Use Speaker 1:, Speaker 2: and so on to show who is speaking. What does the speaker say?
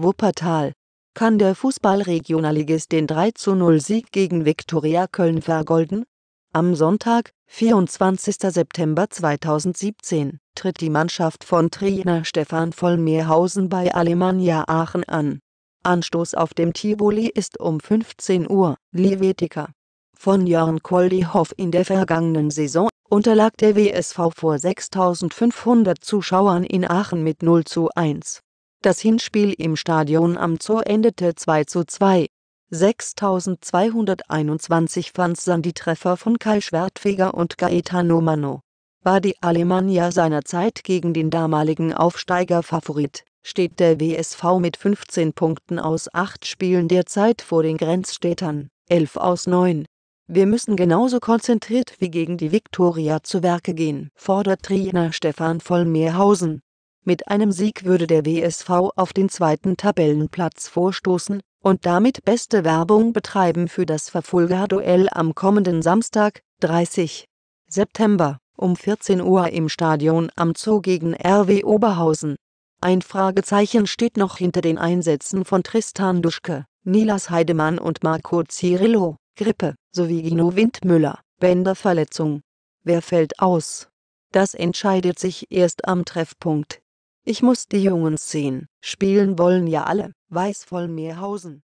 Speaker 1: Wuppertal kann der Fußballregionalligist den 3-0-Sieg gegen Viktoria Köln vergolden? Am Sonntag, 24. September 2017, tritt die Mannschaft von Trainer Stefan Vollmeerhausen bei Alemannia Aachen an. Anstoß auf dem Tivoli ist um 15 Uhr, Livetica. Von Jörn Koldihoff in der vergangenen Saison unterlag der WSV vor 6500 Zuschauern in Aachen mit 0 zu 1. Das Hinspiel im Stadion am Zoo endete 2 zu 2. 6221 Fans sahen die Treffer von Kai Schwertfeger und Gaetano Mano. War die Alemannia seinerzeit gegen den damaligen Aufsteiger Favorit, steht der WSV mit 15 Punkten aus 8 Spielen derzeit vor den Grenzstädtern, 11 aus 9. Wir müssen genauso konzentriert wie gegen die Viktoria zu Werke gehen, fordert Trainer Stefan Vollmeerhausen. Mit einem Sieg würde der WSV auf den zweiten Tabellenplatz vorstoßen und damit beste Werbung betreiben für das Verfolger-Duell am kommenden Samstag, 30. September, um 14 Uhr im Stadion am Zoo gegen RW Oberhausen. Ein Fragezeichen steht noch hinter den Einsätzen von Tristan Duschke, Nilas Heidemann und Marco Cirillo, Grippe, sowie Gino Windmüller, Bänderverletzung. Wer fällt aus? Das entscheidet sich erst am Treffpunkt. Ich muss die Jungs sehen, spielen wollen ja alle, weiß voll Meerhausen.